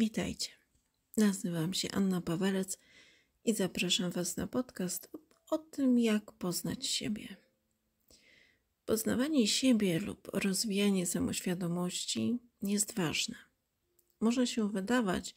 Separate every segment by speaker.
Speaker 1: Witajcie. Nazywam się Anna Pawelec i zapraszam Was na podcast o tym, jak poznać siebie. Poznawanie siebie lub rozwijanie samoświadomości jest ważne. Może się wydawać,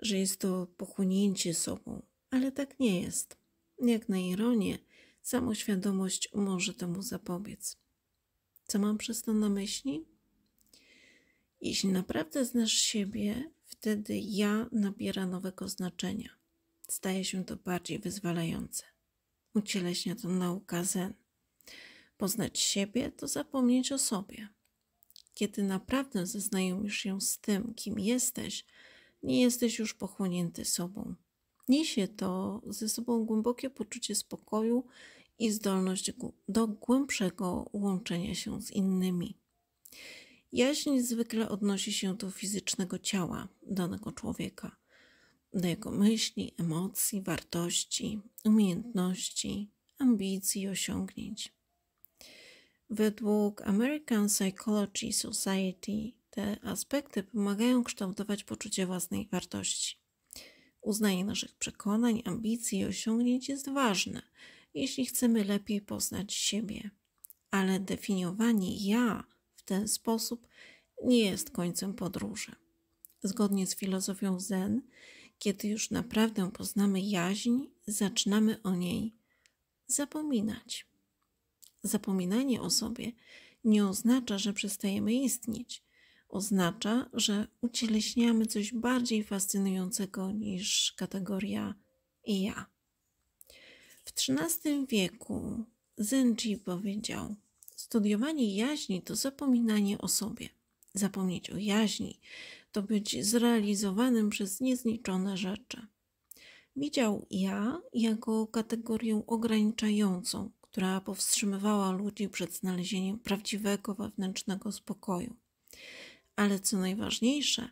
Speaker 1: że jest to pochłonięcie sobą, ale tak nie jest. Jak na ironię, samoświadomość może temu zapobiec. Co mam przez to na myśli? Jeśli naprawdę znasz siebie, wtedy ja nabiera nowego znaczenia. Staje się to bardziej wyzwalające. Ucieleśnia to nauka zen. Poznać siebie to zapomnieć o sobie. Kiedy naprawdę zaznajomisz się z tym, kim jesteś, nie jesteś już pochłonięty sobą. Niesie to ze sobą głębokie poczucie spokoju i zdolność do głębszego łączenia się z innymi. Jaźń zwykle odnosi się do fizycznego ciała danego człowieka, do jego myśli, emocji, wartości, umiejętności, ambicji i osiągnięć. Według American Psychology Society te aspekty pomagają kształtować poczucie własnej wartości. Uznanie naszych przekonań, ambicji i osiągnięć jest ważne, jeśli chcemy lepiej poznać siebie, ale definiowanie ja w ten sposób nie jest końcem podróży. Zgodnie z filozofią Zen, kiedy już naprawdę poznamy jaźń, zaczynamy o niej zapominać. Zapominanie o sobie nie oznacza, że przestajemy istnieć. Oznacza, że ucieleśniamy coś bardziej fascynującego niż kategoria ja. W XIII wieku Zenji powiedział: Studiowanie jaźni to zapominanie o sobie. Zapomnieć o jaźni to być zrealizowanym przez niezliczone rzeczy. Widział ja jako kategorię ograniczającą, która powstrzymywała ludzi przed znalezieniem prawdziwego wewnętrznego spokoju. Ale co najważniejsze,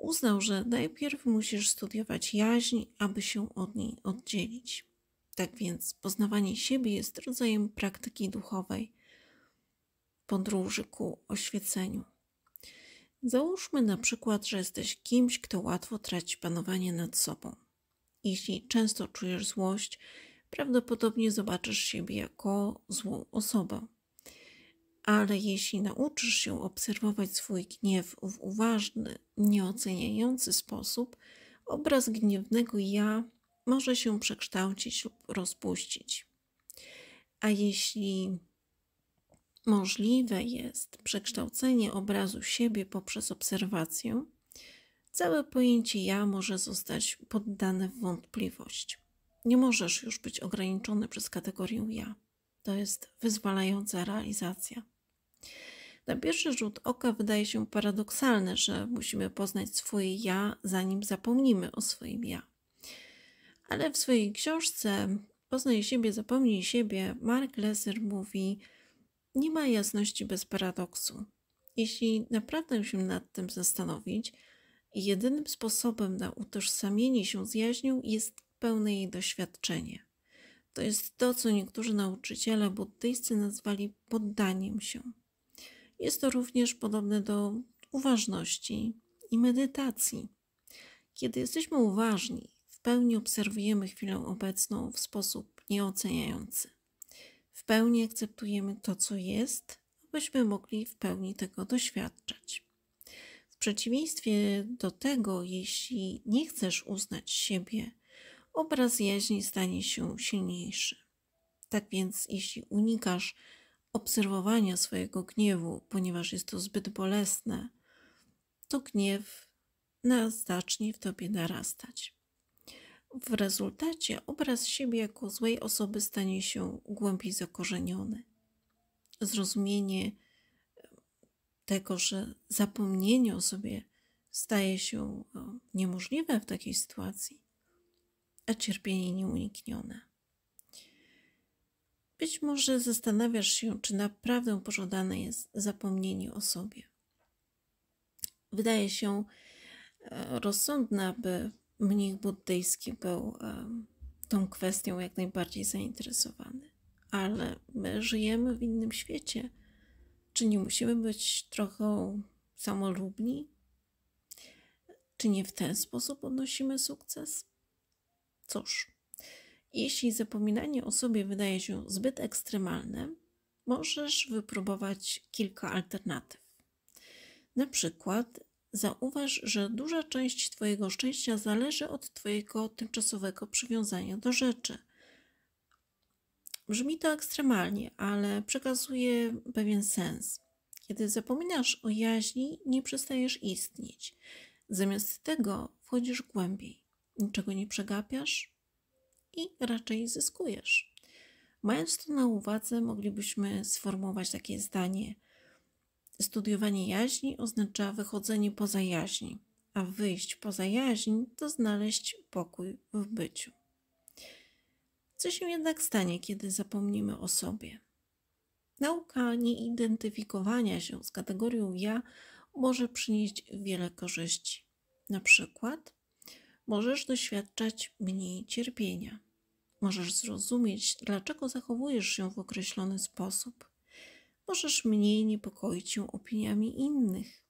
Speaker 1: uznał, że najpierw musisz studiować jaźń, aby się od niej oddzielić. Tak więc poznawanie siebie jest rodzajem praktyki duchowej, podróży ku oświeceniu. Załóżmy na przykład, że jesteś kimś, kto łatwo traci panowanie nad sobą. Jeśli często czujesz złość, prawdopodobnie zobaczysz siebie jako złą osobę. Ale jeśli nauczysz się obserwować swój gniew w uważny, nieoceniający sposób, obraz gniewnego ja może się przekształcić lub rozpuścić. A jeśli Możliwe jest przekształcenie obrazu siebie poprzez obserwację. Całe pojęcie ja może zostać poddane w wątpliwość. Nie możesz już być ograniczony przez kategorię ja. To jest wyzwalająca realizacja. Na pierwszy rzut oka wydaje się paradoksalne, że musimy poznać swoje ja, zanim zapomnimy o swoim ja. Ale w swojej książce Poznaj siebie, zapomnij siebie, Mark Lesser mówi, nie ma jasności bez paradoksu. Jeśli naprawdę się nad tym zastanowić, jedynym sposobem na utożsamienie się z jaźnią jest pełne jej doświadczenie. To jest to, co niektórzy nauczyciele buddyjscy nazwali poddaniem się. Jest to również podobne do uważności i medytacji. Kiedy jesteśmy uważni, w pełni obserwujemy chwilę obecną w sposób nieoceniający w pełni akceptujemy to, co jest, abyśmy mogli w pełni tego doświadczać. W przeciwieństwie do tego, jeśli nie chcesz uznać siebie, obraz jaźni stanie się silniejszy. Tak więc, jeśli unikasz obserwowania swojego gniewu, ponieważ jest to zbyt bolesne, to gniew zacznie w tobie narastać. W rezultacie obraz siebie jako złej osoby stanie się głębiej zakorzeniony. Zrozumienie tego, że zapomnienie o sobie staje się niemożliwe w takiej sytuacji, a cierpienie nieuniknione. Być może zastanawiasz się, czy naprawdę pożądane jest zapomnienie o sobie. Wydaje się rozsądne, aby mnich buddyjski był tą kwestią jak najbardziej zainteresowany. Ale my żyjemy w innym świecie. Czy nie musimy być trochę samolubni? Czy nie w ten sposób odnosimy sukces? Cóż, jeśli zapominanie o sobie wydaje się zbyt ekstremalne, możesz wypróbować kilka alternatyw. Na przykład Zauważ, że duża część Twojego szczęścia zależy od Twojego tymczasowego przywiązania do rzeczy. Brzmi to ekstremalnie, ale przekazuje pewien sens. Kiedy zapominasz o jaźni, nie przestajesz istnieć. Zamiast tego wchodzisz głębiej, niczego nie przegapiasz i raczej zyskujesz. Mając to na uwadze, moglibyśmy sformułować takie zdanie – Studiowanie jaźni oznacza wychodzenie poza jaźni, a wyjść poza jaźń to znaleźć pokój w byciu. Co się jednak stanie, kiedy zapomnimy o sobie? Nauka nieidentyfikowania się z kategorią ja może przynieść wiele korzyści. Na przykład możesz doświadczać mniej cierpienia. Możesz zrozumieć, dlaczego zachowujesz się w określony sposób. Możesz mniej niepokoić się opiniami innych.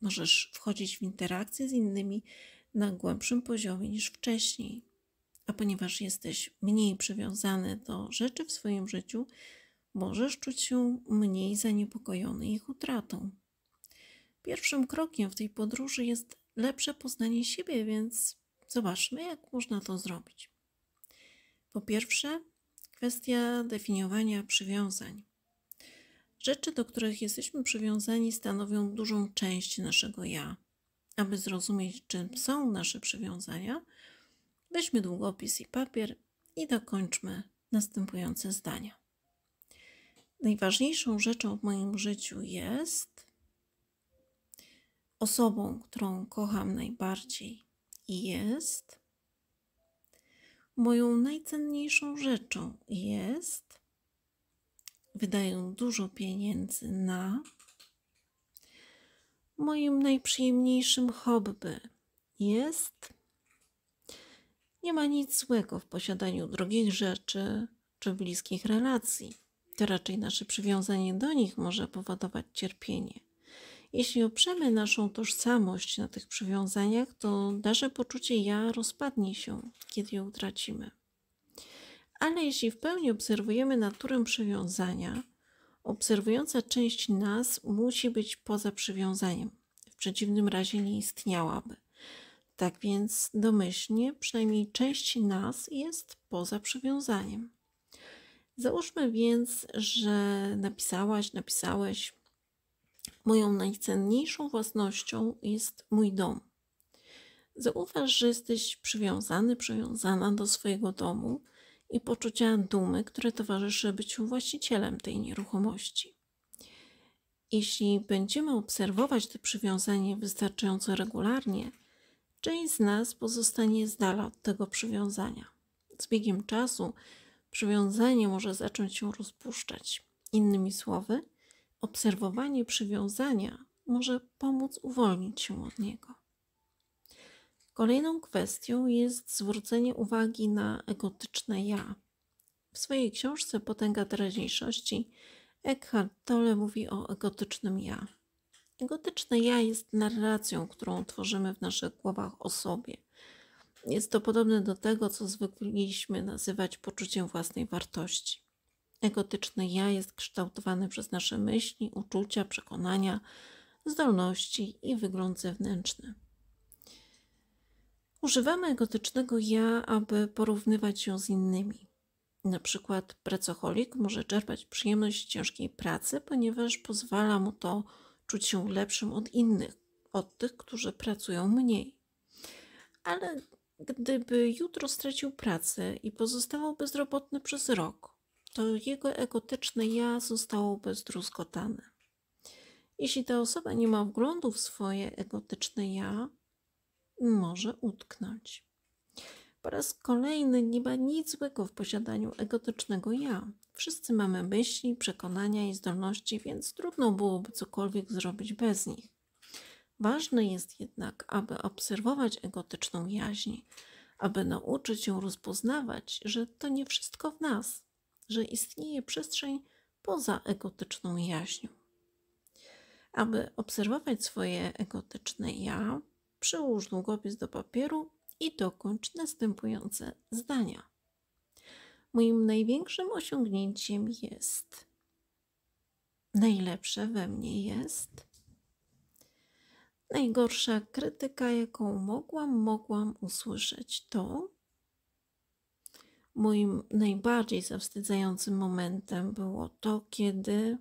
Speaker 1: Możesz wchodzić w interakcje z innymi na głębszym poziomie niż wcześniej. A ponieważ jesteś mniej przywiązany do rzeczy w swoim życiu, możesz czuć się mniej zaniepokojony ich utratą. Pierwszym krokiem w tej podróży jest lepsze poznanie siebie, więc zobaczmy, jak można to zrobić. Po pierwsze, kwestia definiowania przywiązań. Rzeczy, do których jesteśmy przywiązani, stanowią dużą część naszego ja. Aby zrozumieć, czym są nasze przywiązania, weźmy długopis i papier i dokończmy następujące zdania. Najważniejszą rzeczą w moim życiu jest osobą, którą kocham najbardziej jest moją najcenniejszą rzeczą jest wydają dużo pieniędzy na moim najprzyjemniejszym hobby jest nie ma nic złego w posiadaniu drogich rzeczy czy bliskich relacji. To raczej nasze przywiązanie do nich może powodować cierpienie. Jeśli oprzemy naszą tożsamość na tych przywiązaniach, to nasze poczucie ja rozpadnie się, kiedy je utracimy ale jeśli w pełni obserwujemy naturę przywiązania, obserwująca część nas musi być poza przywiązaniem. W przeciwnym razie nie istniałaby. Tak więc domyślnie przynajmniej część nas jest poza przywiązaniem. Załóżmy więc, że napisałaś, napisałeś, moją najcenniejszą własnością jest mój dom. Zauważ, że jesteś przywiązany, przywiązana do swojego domu i poczucia dumy, które towarzyszy byciu właścicielem tej nieruchomości. Jeśli będziemy obserwować to przywiązanie wystarczająco regularnie, część z nas pozostanie z dala od tego przywiązania. Z biegiem czasu przywiązanie może zacząć się rozpuszczać. Innymi słowy, obserwowanie przywiązania może pomóc uwolnić się od niego. Kolejną kwestią jest zwrócenie uwagi na egotyczne ja. W swojej książce Potęga teraźniejszości Eckhart Tolle mówi o egotycznym ja. Egotyczne ja jest narracją, którą tworzymy w naszych głowach o sobie. Jest to podobne do tego, co zwykliśmy nazywać poczuciem własnej wartości. Egotyczne ja jest kształtowane przez nasze myśli, uczucia, przekonania, zdolności i wygląd zewnętrzny. Używamy egotycznego ja, aby porównywać ją z innymi. Na przykład pracocholik może czerpać przyjemność z ciężkiej pracy, ponieważ pozwala mu to czuć się lepszym od innych, od tych, którzy pracują mniej. Ale gdyby jutro stracił pracę i pozostawał bezrobotny przez rok, to jego egotyczne ja zostałoby zdruzgotane. Jeśli ta osoba nie ma wglądu w swoje egotyczne ja, może utknąć. Po raz kolejny nie ma nic złego w posiadaniu egotycznego ja. Wszyscy mamy myśli, przekonania i zdolności, więc trudno byłoby cokolwiek zrobić bez nich. Ważne jest jednak, aby obserwować egotyczną jaźń, aby nauczyć ją rozpoznawać, że to nie wszystko w nas, że istnieje przestrzeń poza egotyczną jaźnią. Aby obserwować swoje egotyczne ja, przyłóż długopis do papieru i dokończ następujące zdania. Moim największym osiągnięciem jest. Najlepsze we mnie jest. Najgorsza krytyka, jaką mogłam, mogłam usłyszeć, to moim najbardziej zawstydzającym momentem było to, kiedy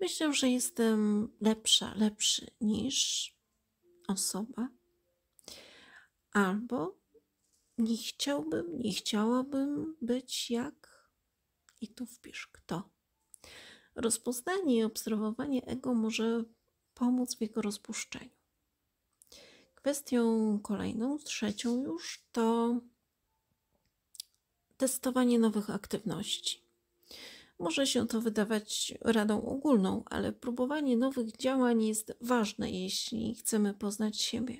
Speaker 1: myślę, że jestem lepsza, lepszy niż osoba, albo nie chciałbym, nie chciałabym być jak i tu wpisz kto. Rozpoznanie i obserwowanie ego może pomóc w jego rozpuszczeniu. Kwestią kolejną, trzecią już, to testowanie nowych aktywności. Może się to wydawać radą ogólną, ale próbowanie nowych działań jest ważne, jeśli chcemy poznać siebie.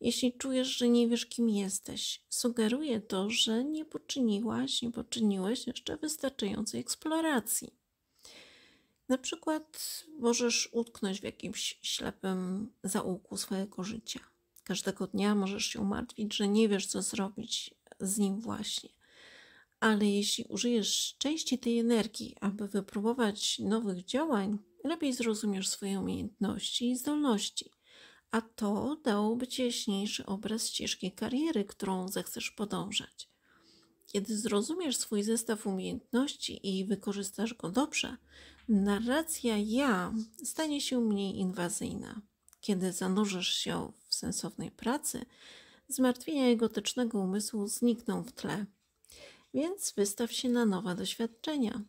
Speaker 1: Jeśli czujesz, że nie wiesz, kim jesteś, sugeruje to, że nie poczyniłaś, nie poczyniłeś jeszcze wystarczającej eksploracji. Na przykład możesz utknąć w jakimś ślepym zaułku swojego życia. Każdego dnia możesz się martwić, że nie wiesz, co zrobić z nim właśnie ale jeśli użyjesz części tej energii, aby wypróbować nowych działań, lepiej zrozumiesz swoje umiejętności i zdolności, a to dałoby ci jaśniejszy obraz ścieżki kariery, którą zechcesz podążać. Kiedy zrozumiesz swój zestaw umiejętności i wykorzystasz go dobrze, narracja ja stanie się mniej inwazyjna. Kiedy zanurzysz się w sensownej pracy, zmartwienia egotycznego umysłu znikną w tle więc wystaw się na nowe doświadczenia.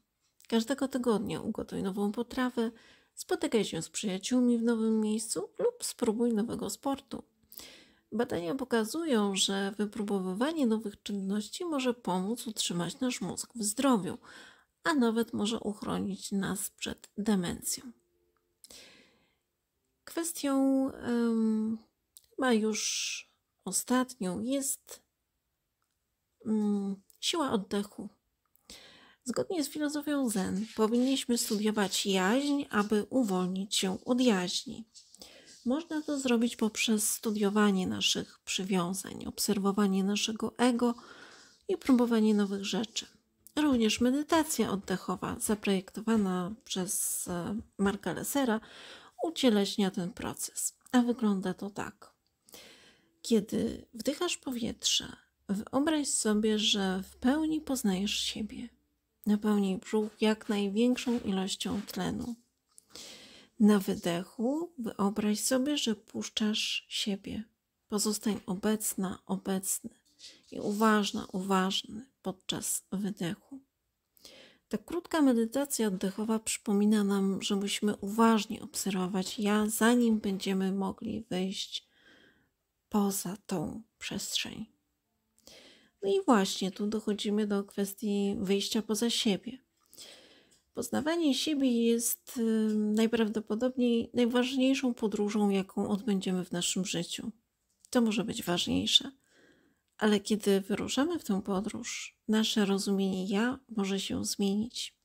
Speaker 1: Każdego tygodnia ugotuj nową potrawę, spotykaj się z przyjaciółmi w nowym miejscu lub spróbuj nowego sportu. Badania pokazują, że wypróbowywanie nowych czynności może pomóc utrzymać nasz mózg w zdrowiu, a nawet może uchronić nas przed demencją. Kwestią chyba już ostatnią jest mm, Siła oddechu. Zgodnie z filozofią Zen powinniśmy studiować jaźń, aby uwolnić się od jaźni. Można to zrobić poprzez studiowanie naszych przywiązań, obserwowanie naszego ego i próbowanie nowych rzeczy. Również medytacja oddechowa, zaprojektowana przez e, Marka Lessera, ucieleśnia ten proces. A wygląda to tak. Kiedy wdychasz powietrze, Wyobraź sobie, że w pełni poznajesz siebie. Napełnij brzuch jak największą ilością tlenu. Na wydechu wyobraź sobie, że puszczasz siebie. Pozostań obecna, obecny i uważna, uważny podczas wydechu. Ta krótka medytacja oddechowa przypomina nam, że musimy uważnie obserwować ja, zanim będziemy mogli wyjść poza tą przestrzeń. No i właśnie tu dochodzimy do kwestii wyjścia poza siebie. Poznawanie siebie jest y, najprawdopodobniej najważniejszą podróżą, jaką odbędziemy w naszym życiu. To może być ważniejsze. Ale kiedy wyruszamy w tę podróż, nasze rozumienie ja może się zmienić.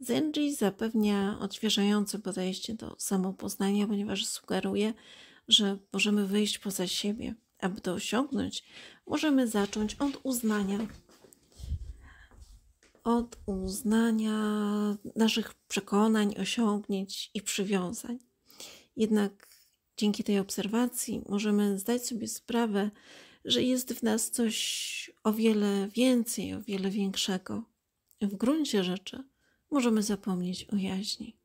Speaker 1: Zenji zapewnia odświeżające podejście do samopoznania, ponieważ sugeruje, że możemy wyjść poza siebie, aby to osiągnąć, możemy zacząć od uznania. Od uznania naszych przekonań, osiągnięć i przywiązań. Jednak dzięki tej obserwacji możemy zdać sobie sprawę, że jest w nas coś o wiele więcej, o wiele większego. W gruncie rzeczy możemy zapomnieć o jaźni.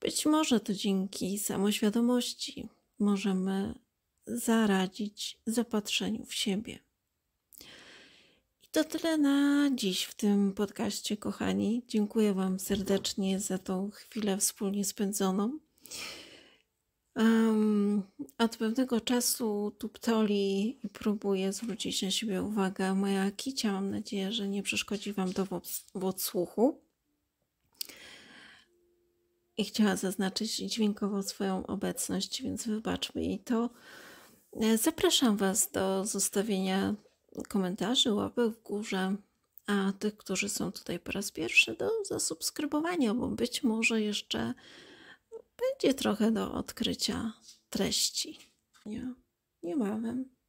Speaker 1: Być może to dzięki samoświadomości możemy zaradzić zapatrzeniu w siebie. I to tyle na dziś w tym podcaście, kochani. Dziękuję Wam serdecznie za tą chwilę wspólnie spędzoną. Um, od pewnego czasu tu ptoli i próbuję zwrócić na siebie uwagę. Moja kicia, mam nadzieję, że nie przeszkodzi Wam do w odsłuchu. I chciała zaznaczyć dźwiękowo swoją obecność, więc wybaczmy jej to. E, zapraszam Was do zostawienia komentarzy, łapek w górze, a tych, którzy są tutaj po raz pierwszy, do zasubskrybowania, bo być może jeszcze będzie trochę do odkrycia treści. Nie, mam.